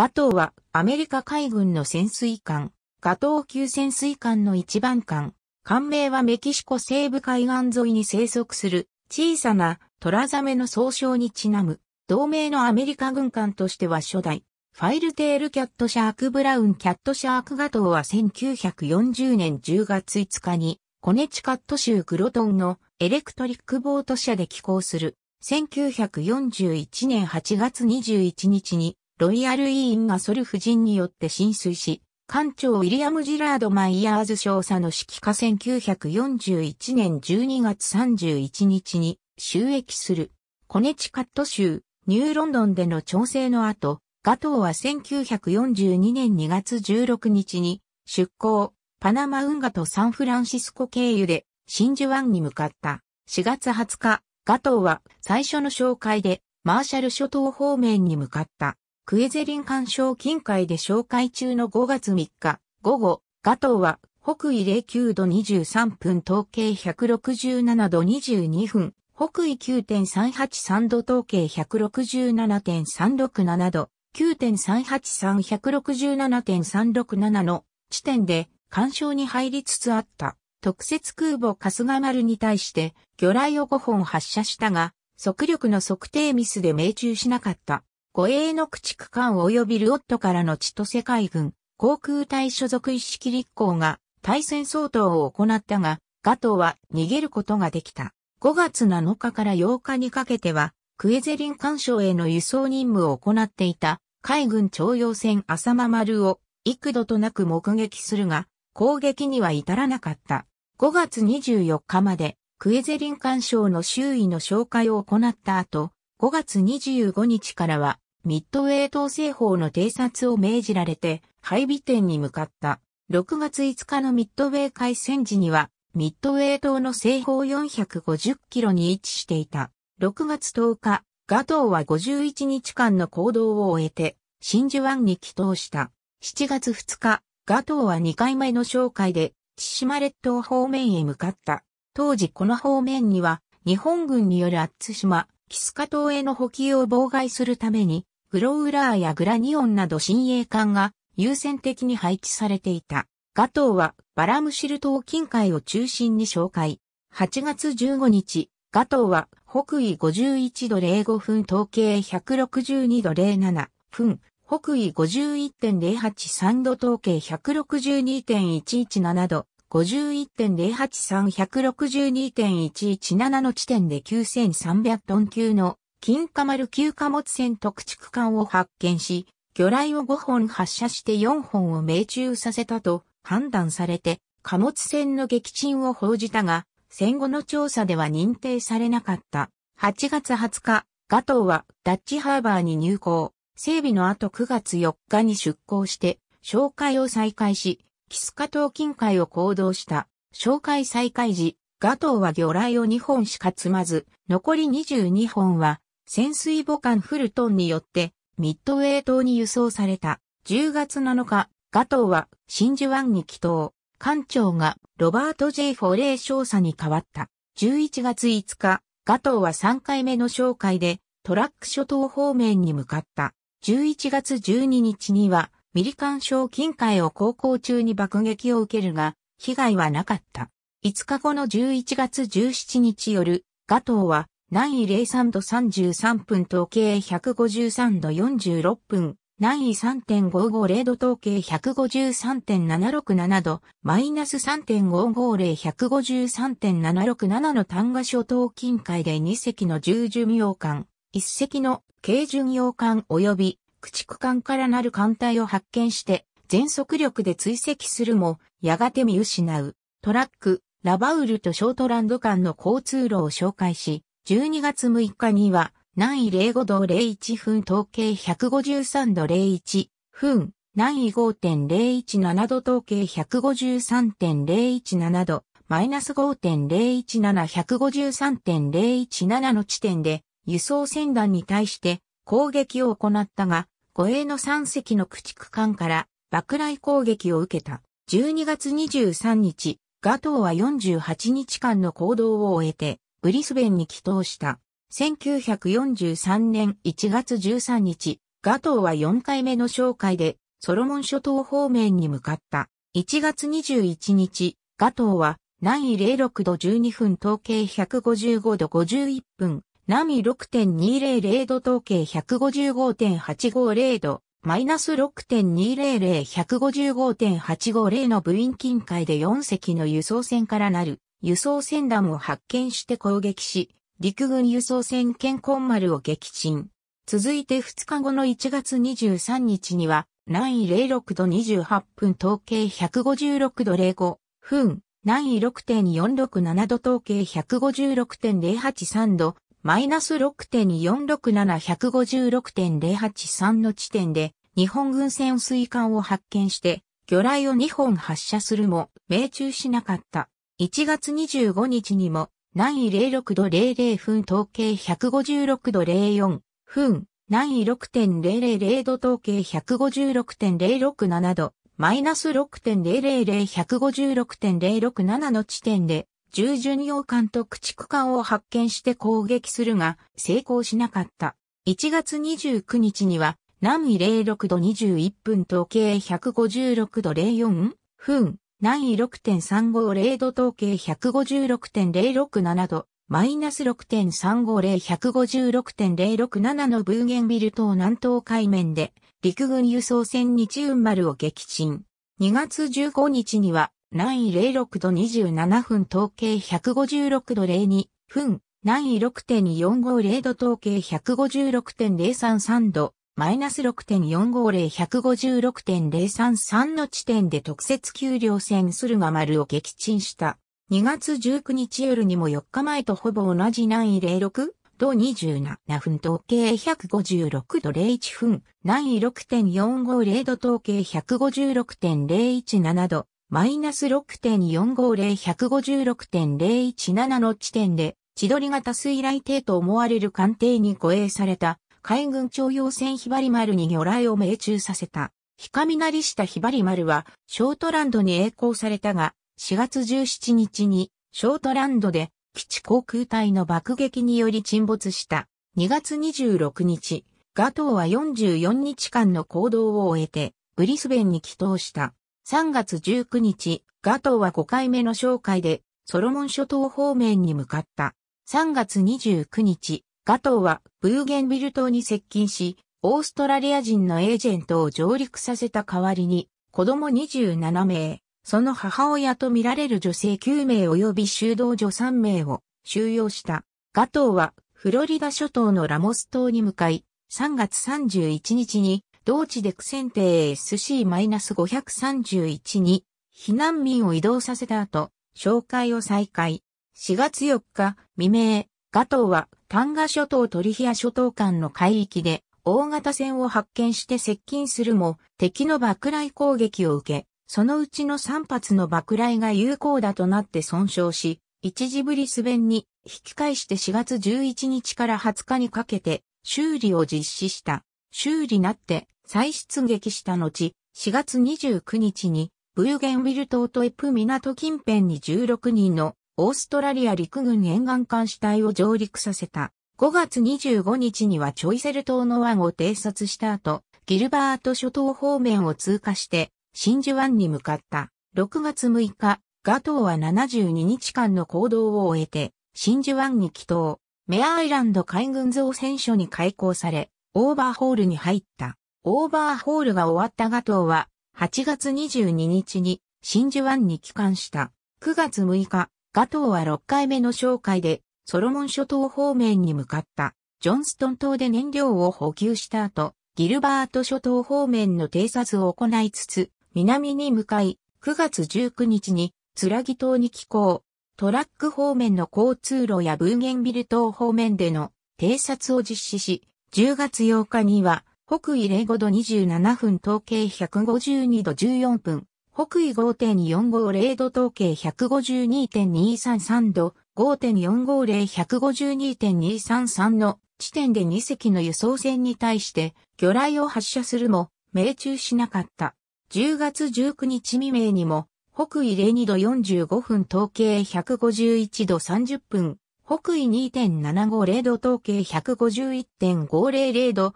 ガトーはアメリカ海軍の潜水艦、ガトー級潜水艦の一番艦。艦名はメキシコ西部海岸沿いに生息する小さなトラザメの総称にちなむ同盟のアメリカ軍艦としては初代ファイルテールキャットシャークブラウンキャットシャークガトーは1940年10月5日にコネチカット州グロトンのエレクトリックボート社で寄港する1941年8月21日にロイヤル委員がソル夫人によって浸水し、艦長ウィリアム・ジラード・マイヤーズ少佐の指揮下1941年12月31日に収益する。コネチカット州、ニューロンドンでの調整の後、ガトーは1942年2月16日に出港、パナマ運河とサンフランシスコ経由で真珠湾に向かった。4月20日、ガトーは最初の紹介でマーシャル諸島方面に向かった。クエゼリン干渉近海で紹介中の5月3日、午後、ガトーは北緯09度23分統計167度22分、北緯9.383度統計167.367度、9.383167.367の地点で干渉に入りつつあった特設空母カスガ丸に対して魚雷を5本発射したが、速力の測定ミスで命中しなかった。護衛の駆逐艦及びルオットからの千歳海軍、航空隊所属一式立候が対戦相当を行ったが、ガトーは逃げることができた。5月7日から8日にかけては、クエゼリン干渉への輸送任務を行っていた海軍徴用船浅間丸を幾度となく目撃するが、攻撃には至らなかった。5月24日までクエゼリン干渉の周囲の紹介を行った後、5月25日からは、ミッドウェー統制法の偵察を命じられて、配備点に向かった。6月5日のミッドウェー海戦時には、ミッドウェー島の西方450キロに位置していた。6月10日、ガトーは51日間の行動を終えて、真珠湾に帰島した。7月2日、ガトーは2回目の紹介で、千島列島方面へ向かった。当時この方面には、日本軍による厚島、キスカ島への補給を妨害するために、グロウラーやグラニオンなど新鋭艦が優先的に配置されていた。ガトーはバラムシル島近海を中心に紹介。8月15日、ガトーは北緯51度05分統計162度07分、北緯51.083度統計162.117度、51.083-162.117の地点で9300トン級の金貨丸級貨物船特畜艦を発見し、魚雷を5本発射して4本を命中させたと判断されて、貨物船の撃沈を報じたが、戦後の調査では認定されなかった。8月20日、ガトーはダッチハーバーに入港、整備の後9月4日に出港して、紹介を再開し、キスカ島近海を行動した、紹介再開時、ガトーは魚雷を2本しか積まず、残り22本は、潜水母艦フルトンによって、ミッドウェー島に輸送された。10月7日、ガトーは真珠湾に帰島。艦長がロバート・ J・ フォレー少佐に変わった。11月5日、ガトーは3回目の紹介でトラック諸島方面に向かった。11月12日にはミリカン賞金会を航行中に爆撃を受けるが、被害はなかった。5日後の11月17日夜、ガトーは南緯03度33分統計153度46分、南緯3.550度統計153.767度、マイナス3.550153.767の単賀諸島近海で2隻の重巡洋艦、1隻の軽巡洋艦及び駆逐艦からなる艦隊を発見して、全速力で追跡するも、やがて見失う。トラック、ラバウルとショートランド間の交通路を紹介し、12月6日には、南緯05度01分統計153度01分、南緯5.017度統計153.017度、マイナス5.017153.017の地点で、輸送船団に対して、攻撃を行ったが、護衛の3隻の駆逐艦から爆雷攻撃を受けた。12月23日、ガトーは48日間の行動を終えて、ブリスベンに帰投した。1943年1月13日、ガトーは4回目の紹介で、ソロモン諸島方面に向かった。1月21日、ガトーは、南緯06度12分統計155度51分、南6.200度統計155.850度、マイナス6.200155.850の部員近海で4隻の輸送船からなる輸送船団を発見して攻撃し、陸軍輸送船健康丸を撃沈。続いて2日後の1月23日には、南緯06度28分統計156度05分、南緯6.467度統計156.083度、マイナス6 4 6 7 1 5 6 0 8 3の地点で日本軍潜水艦を発見して魚雷を2本発射するも命中しなかった。1月25日にも南緯06度00分統計156度04分南緯6.000度統計156.067度マイナス6.000156.067の地点で従巡洋艦と駆逐艦を発見して攻撃するが、成功しなかった。1月29日には、南緯06度21分統計156度04分、南緯6.350度統計156.067度、マイナス6.350156.067のブーゲンビル島南東海面で、陸軍輸送船日雲丸を撃沈。2月15日には、南緯06度27分統計156度02分、南緯6.450度統計156.033度、マイナス6.450156.033の地点で特設給料船駿河丸を撃沈した。2月19日夜にも4日前とほぼ同じ南緯06度27分統計156度01分、南緯6.450度統計156.017度、マイナス6.450156.017の地点で、千鳥型水雷艇と思われる艦艇に護衛された、海軍徴用船ひばり丸に魚雷を命中させた。ひかみなりしたひばり丸は、ショートランドに栄光されたが、4月17日に、ショートランドで、基地航空隊の爆撃により沈没した。2月26日、ガトーは44日間の行動を終えて、ブリスベンに帰投した。3月19日、ガトーは5回目の紹介で、ソロモン諸島方面に向かった。3月29日、ガトーはブーゲンビル島に接近し、オーストラリア人のエージェントを上陸させた代わりに、子供27名、その母親とみられる女性9名及び修道女3名を収容した。ガトーはフロリダ諸島のラモス島に向かい、3月31日に同地で苦戦艇 SC-531 に避難民を移動させた後、紹介を再開。4月4日未明、ガトーはタンガ諸島トリヒア諸島間の海域で大型船を発見して接近するも敵の爆雷攻撃を受け、そのうちの3発の爆雷が有効だとなって損傷し、一時ブリスベに引き返して4月11日から20日にかけて修理を実施した。修理なって再出撃した後、4月29日に、ブーゲンウィル島とエプ港近辺に16人のオーストラリア陸軍沿岸艦主隊を上陸させた。5月25日にはチョイセル島の湾を偵察した後、ギルバート諸島方面を通過して、真珠湾に向かった。6月6日、ガトーは72日間の行動を終えて、真珠湾に帰島、メアアイランド海軍造船所に開港され、オーバーホールに入った。オーバーホールが終わったガトーは、8月22日に真珠湾に帰還した。9月6日、ガトーは6回目の紹介で、ソロモン諸島方面に向かった。ジョンストン島で燃料を補給した後、ギルバート諸島方面の偵察を行いつつ、南に向かい、9月19日に、ツラギ島に寄港。トラック方面の交通路やブーゲンビル島方面での偵察を実施し、10月8日には北緯0 5度27分統計152度14分、北緯5.450度統計152.233度、5.450152.233の地点で2隻の輸送船に対して魚雷を発射するも命中しなかった。10月19日未明にも北緯02度45分統計151度30分、北緯2.750度統計151.500度、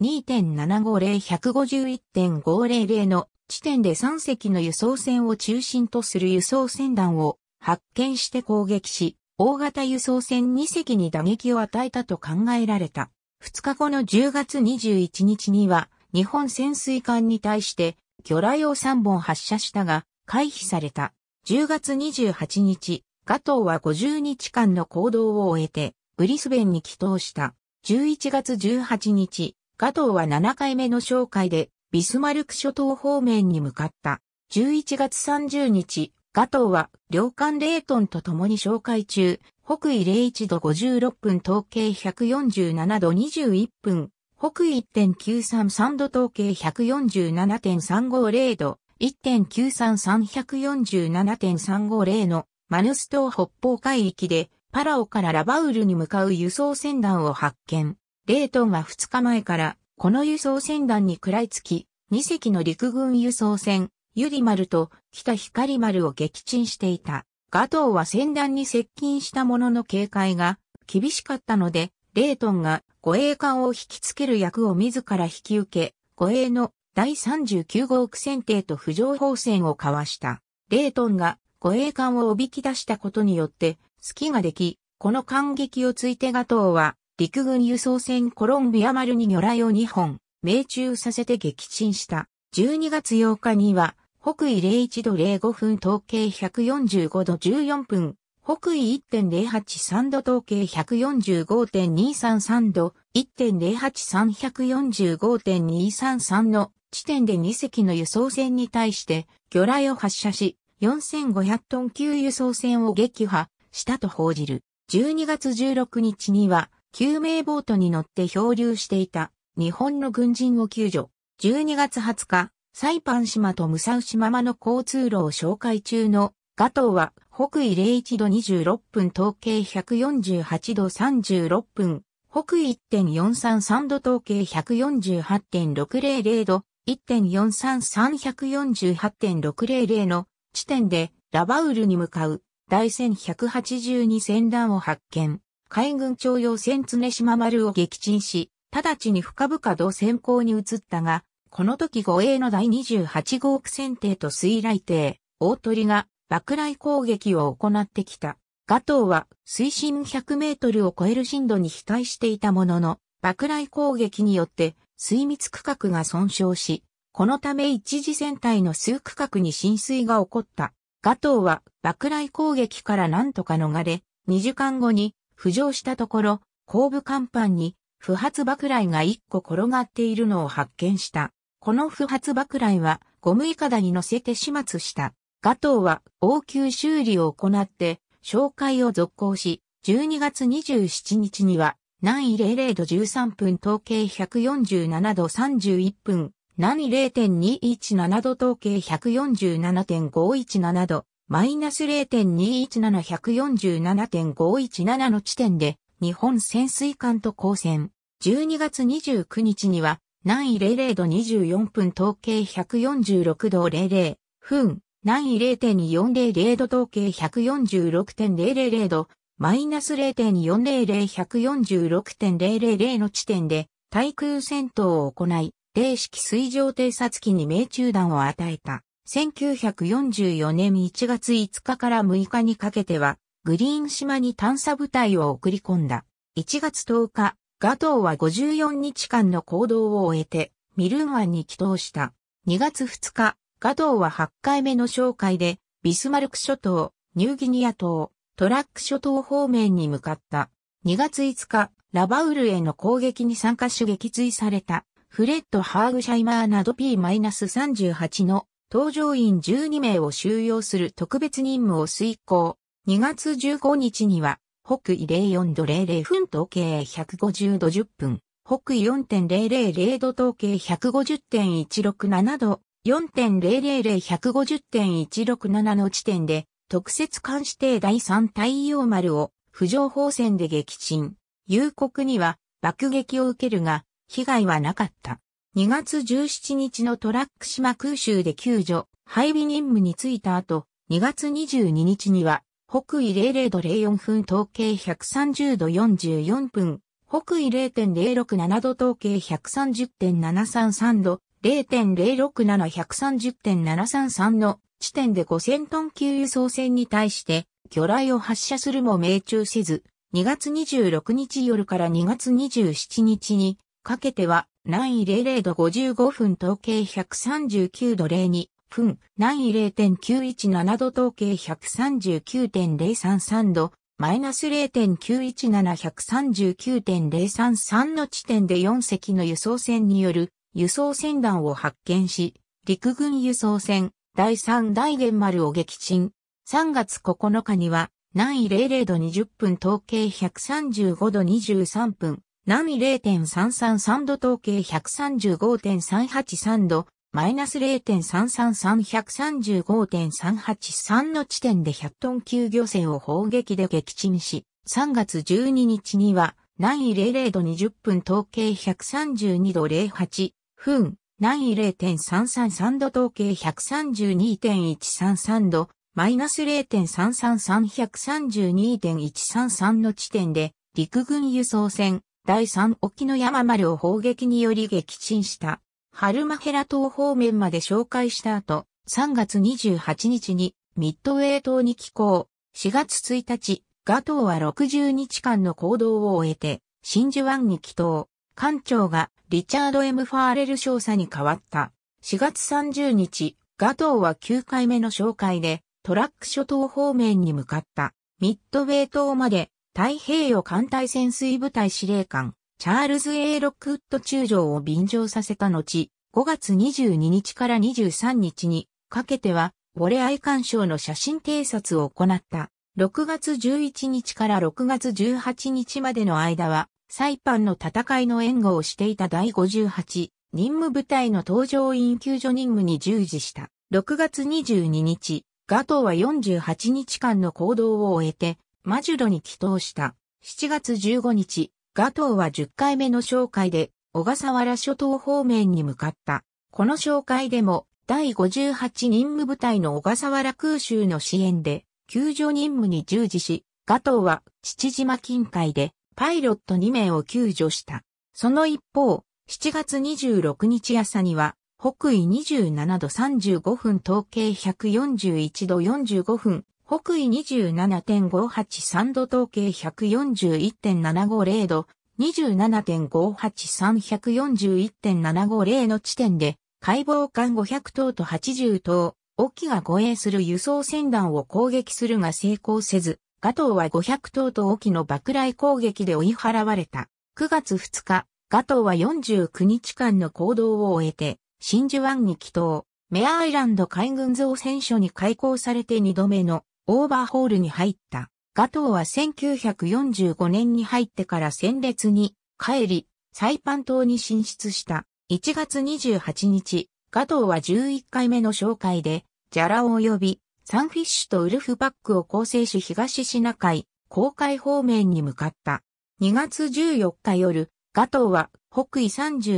2.750151.500の地点で3隻の輸送船を中心とする輸送船団を発見して攻撃し、大型輸送船2隻に打撃を与えたと考えられた。2日後の10月21日には、日本潜水艦に対して、魚雷を3本発射したが、回避された。10月28日、ガトーは50日間の行動を終えて、ブリスベンに帰投した。11月18日、ガトーは7回目の紹介で、ビスマルク諸島方面に向かった。11月30日、ガトーは、領艦レイトンと共に紹介中、北緯01度56分統計147度21分、北緯1.933度統計147.350度、1.933147.350のマヌス島北方海域で、パラオからラバウルに向かう輸送船団を発見。レートンは2日前から、この輸送船団に食らいつき、2隻の陸軍輸送船、リマ丸と北光丸を撃沈していた。ガトーは船団に接近したものの警戒が厳しかったので、レートンが護衛艦を引きつける役を自ら引き受け、護衛の第39号区船艇と浮上砲船を交わした。レートンが護衛艦をおびき出したことによって、隙ができ、この感激をついてガトーは陸軍輸送船コロンビア丸に魚雷を2本、命中させて撃沈した。12月8日には、北緯01度05分統計145度14分、北緯1.083度統計145.233度、1.083145.233の地点で2隻の輸送船に対して魚雷を発射し、4500トン級輸送船を撃破したと報じる。12月16日には、救命ボートに乗って漂流していた日本の軍人を救助。12月20日、サイパン島とムサウシママの交通路を紹介中のガトーは北緯01度26分統計148度36分、北緯1.433度統計148.600度、1.433148.600の地点でラバウルに向かう第1182戦団を発見。海軍徴用船常島丸を撃沈し、直ちに深々と先行に移ったが、この時護衛の第28号区船艇と水雷艇、大鳥が爆雷攻撃を行ってきた。ガトーは水深100メートルを超える深度に被災していたものの、爆雷攻撃によって水密区画が損傷し、このため一時船体の数区画に浸水が起こった。ガトーは爆雷攻撃から何とか逃れ、2時間後に浮上したところ、後部甲板に不発爆雷が一個転がっているのを発見した。この不発爆雷はゴムイカダに乗せて始末した。ガトーは応急修理を行って紹介を続行し、12月27日には南緯00度13分統計147度31分、南緯0.217度統計147.517度、マイナス0.217147.517の地点で日本潜水艦と交戦。12月29日には南緯00度24分統計146度00分、南緯0.400度統計146.000度、マイナス0.400146.000の地点で対空戦闘を行い、零式水上偵察機に命中弾を与えた。1944年1月5日から6日にかけては、グリーン島に探査部隊を送り込んだ。1月10日、ガトーは54日間の行動を終えて、ミルン湾に帰島した。2月2日、ガトーは8回目の紹介で、ビスマルク諸島、ニューギニア島、トラック諸島方面に向かった。2月5日、ラバウルへの攻撃に参加し撃墜された、フレッド・ハーグシャイマーなど P-38 の搭乗員12名を収容する特別任務を遂行。2月15日には、北緯04度00分統計150度10分、北緯4.000度統計150.167度、4.000150.167の地点で、特設監視艇第3太陽丸を浮上砲戦で撃沈。夕刻には爆撃を受けるが、被害はなかった。2月17日のトラック島空襲で救助、配備任務に就いた後、2月22日には、北緯00度04分統計130度44分、北緯0.067度統計130.733度、0.067130.733の地点で5000トン級輸送船に対して、魚雷を発射するも命中せず、2月26日夜から2月27日にかけては南緯00度55分統計139度02分、南緯0.917度統計139.033度、マイナス0.917139.033の地点で4隻の輸送船による輸送船団を発見し、陸軍輸送船第3大元丸を撃沈。3月9日には南緯00度20分統計135度23分、南0.333度統計135.383度、マイナス0.333135.383の地点で100トン級漁船を砲撃で撃沈し、3月12日には、南緯00度20分統計132度08分、南緯0.333度統計132.133度、マイナス0.333132.133の地点で、陸軍輸送船、第3沖の山丸を砲撃により撃沈した、ハルマヘラ島方面まで紹介した後、3月28日にミッドウェー島に寄港、4月1日、ガトーは60日間の行動を終えて、真珠湾に帰島、艦長がリチャード・ M・ ファーレル少佐に変わった。4月30日、ガトーは9回目の紹介で、トラック諸島方面に向かった。ミッドウェー島まで太平洋艦隊潜水部隊司令官、チャールズ・ A・ ロックウッド中将を便乗させた後、5月22日から23日にかけては、俺レアイの写真偵察を行った。6月11日から6月18日までの間は、サイパンの戦いの援護をしていた第58任務部隊の搭乗員救助任務に従事した。6月22日、ガトーは48日間の行動を終えて、マジュドに帰投した。7月15日、ガトーは10回目の紹介で、小笠原諸島方面に向かった。この紹介でも、第58任務部隊の小笠原空襲の支援で、救助任務に従事し、ガトーは父島近海でパイロット2名を救助した。その一方、7月26日朝には、北緯27度35分統計141度45分北緯27.583度統計141.750度、27.583141.750の地点で、解剖艦500頭と80頭、沖が護衛する輸送船団を攻撃するが成功せず、ガトーは500頭と沖の爆雷攻撃で追い払われた。9月2日、ガトーは49日間の行動を終えて、真珠湾に帰島、メアアイランド海軍造船所に開港されて2度目のオーバーホールに入った。ガトーは1945年に入ってから戦列に帰り、サイパン島に進出した。1月28日、ガトーは11回目の紹介で、ジャラを呼び、サンフィッシュとウルフバックを構成し東シナ海、公海方面に向かった。2月14日夜、ガトーは北緯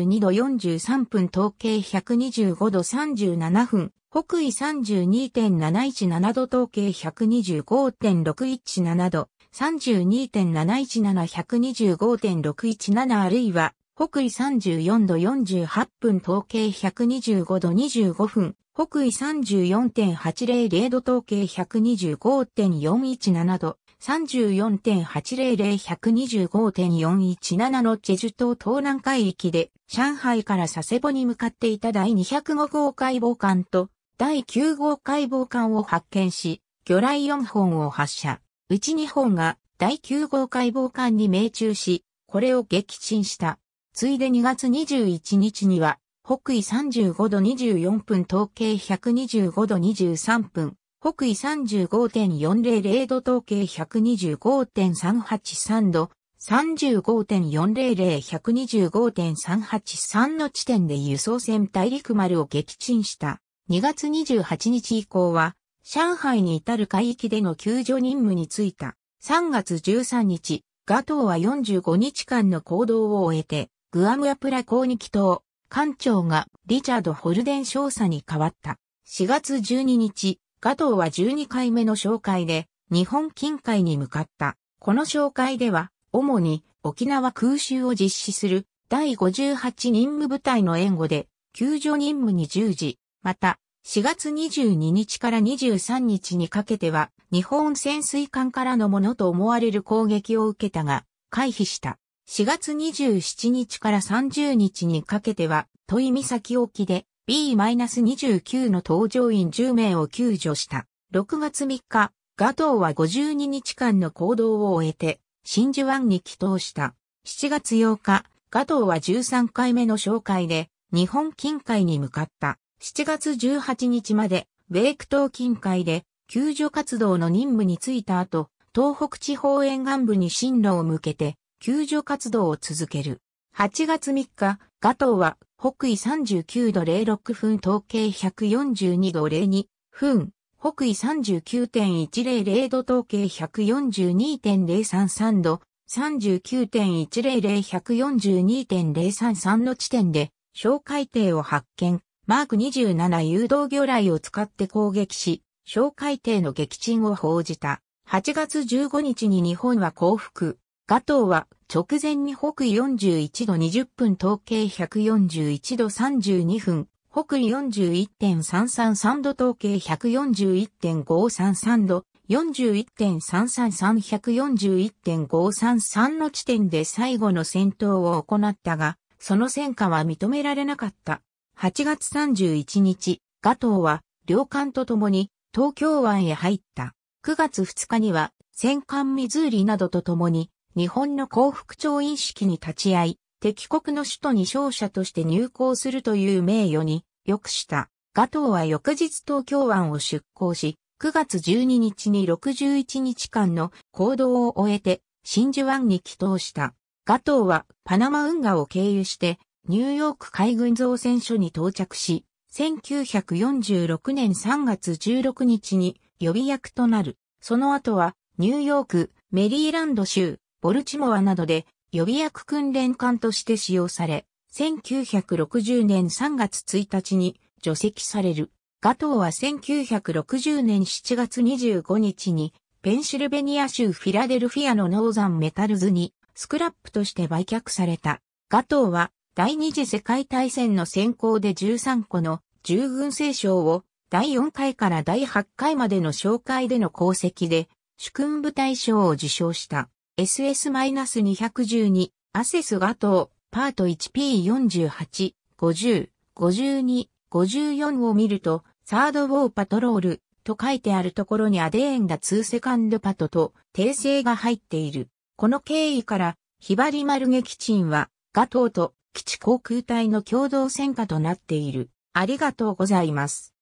32度43分、統計125度37分、北緯32.717度、統計125.617度、32.717125.617あるいは、北緯34度48分、統計125度25分、北緯34.800度、統計125.417度、34.800-125.417のチェジュ島東南海域で、上海から佐世保に向かっていた第205号解剖艦と第9号解剖艦を発見し、魚雷4本を発射。うち2本が第9号解剖艦に命中し、これを撃沈した。ついで2月21日には、北緯35度24分、東経125度23分、北緯35.400度統計125.383度、35.400125.383の地点で輸送船大陸丸を撃沈した。2月28日以降は、上海に至る海域での救助任務に就いた。3月13日、ガトーは45日間の行動を終えて、グアムアプラ港に帰島。艦長がリチャード・ホルデン少佐に代わった。4月12日、ガトーは12回目の紹介で日本近海に向かった。この紹介では、主に沖縄空襲を実施する第58任務部隊の援護で救助任務に従事。また、4月22日から23日にかけては、日本潜水艦からのものと思われる攻撃を受けたが、回避した。4月27日から30日にかけては、問岬沖で B-29 の搭乗員10名を救助した。6月3日、ガトーは52日間の行動を終えて、真珠湾に帰投した。7月8日、ガトーは13回目の紹介で、日本近海に向かった。7月18日まで、イク島近海で、救助活動の任務に就いた後、東北地方沿岸部に進路を向けて、救助活動を続ける。8月3日、ガトーは北緯39度06分統計142度02分、北緯39.100度統計142.033度、39.100142.033の地点で、小海底を発見、マーク27誘導魚雷を使って攻撃し、小海底の撃沈を報じた。8月15日に日本は降伏。ガトーは直前に北緯41度20分統計141度32分、北緯41.333度統計141.533度、41.333141.533の地点で最後の戦闘を行ったが、その戦果は認められなかった。8月31日、ガトーは両艦と共に東京湾へ入った。9月2日には戦艦ミズーリなどと共に日本の幸福調印式に立ち会い、敵国の首都に勝者として入港するという名誉に、よくした。ガトーは翌日東京湾を出港し、9月12日に61日間の行動を終えて、真珠湾に帰島した。ガトーはパナマ運河を経由して、ニューヨーク海軍造船所に到着し、1946年3月16日に予備役となる。その後は、ニューヨーク、メリーランド州、ボルチモアなどで予備役訓練艦として使用され、1960年3月1日に除籍される。ガトーは1960年7月25日にペンシルベニア州フィラデルフィアのノーザンメタルズにスクラップとして売却された。ガトーは第二次世界大戦の先行で13個の従軍聖賞を第4回から第8回までの紹介での功績で主君部隊賞を受賞した。SS-212、アセスガトー、パート 1P48、50、52、54を見ると、サードウォーパトロールと書いてあるところにアデエンダ2セカンドパトと訂正が入っている。この経緯から、ヒバリ・マルゲ・キチンは、ガトーと基地航空隊の共同戦果となっている。ありがとうございます。